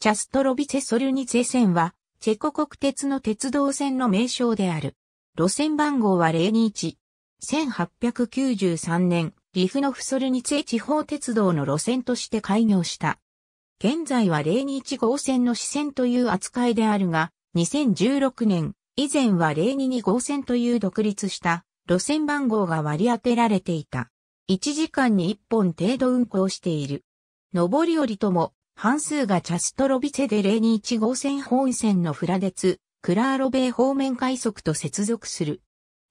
チャストロビツェソルニツェ線は、チェコ国鉄の鉄道線の名称である。路線番号は021。1893年、リフノフソルニツェ地方鉄道の路線として開業した。現在は021号線の支線という扱いであるが、2016年、以前は022号線という独立した路線番号が割り当てられていた。1時間に1本程度運行している。上り降りとも半数がチャストロビテで021号線本線のフラデツ、クラーロベー方面快速と接続する。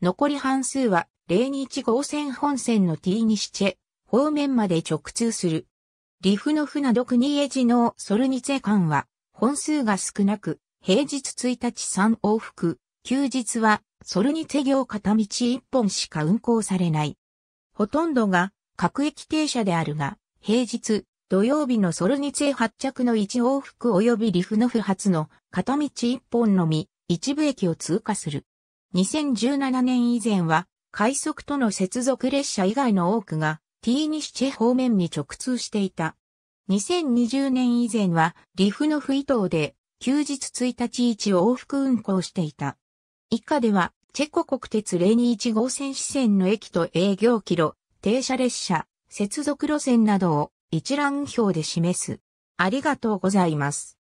残り半数は021号線本線の T ニシチェ方面まで直通する。リフノフなど国エジのソルニツェ間は本数が少なく、平日1日3往復、休日はソルニツェ行片道1本しか運行されない。ほとんどが各駅停車であるが、平日、土曜日のソルニツェ発着の1往復及びリフノフ発の片道1本のみ、一部駅を通過する。2017年以前は、快速との接続列車以外の多くが T 西チェ方面に直通していた。2020年以前は、リフノフ伊東で、休日1日1往復運行していた。以下では、チェコ国鉄021号線支線の駅と営業キロ、停車列車、接続路線などを一覧表で示す。ありがとうございます。